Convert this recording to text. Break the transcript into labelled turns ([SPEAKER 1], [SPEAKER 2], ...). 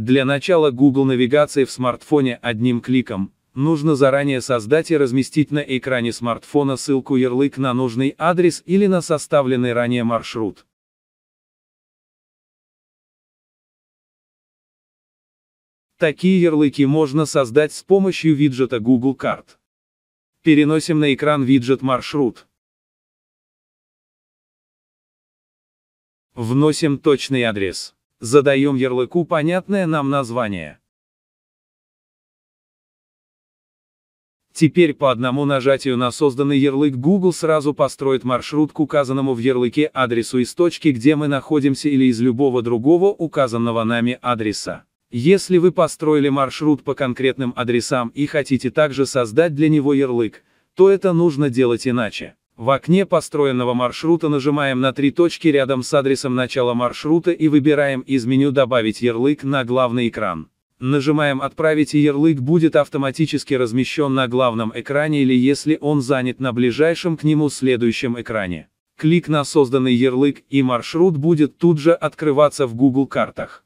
[SPEAKER 1] Для начала Google навигации в смартфоне одним кликом. Нужно заранее создать и разместить на экране смартфона ссылку ярлык на нужный адрес или на составленный ранее маршрут.
[SPEAKER 2] Такие ярлыки можно создать с помощью виджета Google карт. Переносим на экран виджет «Маршрут». Вносим точный адрес. Задаем
[SPEAKER 1] ярлыку понятное нам название. Теперь по одному нажатию на созданный ярлык Google сразу построит маршрут к указанному в ярлыке адресу из точки, где мы находимся или из любого другого указанного нами адреса. Если вы построили маршрут по конкретным адресам и хотите также создать для него ярлык, то это нужно делать иначе. В окне построенного маршрута нажимаем на три точки рядом с адресом начала маршрута и выбираем из меню «Добавить ярлык» на главный экран. Нажимаем «Отправить» и ярлык будет автоматически размещен на главном экране или если он занят на ближайшем к нему следующем экране. Клик на созданный ярлык и маршрут будет тут же открываться в Google картах.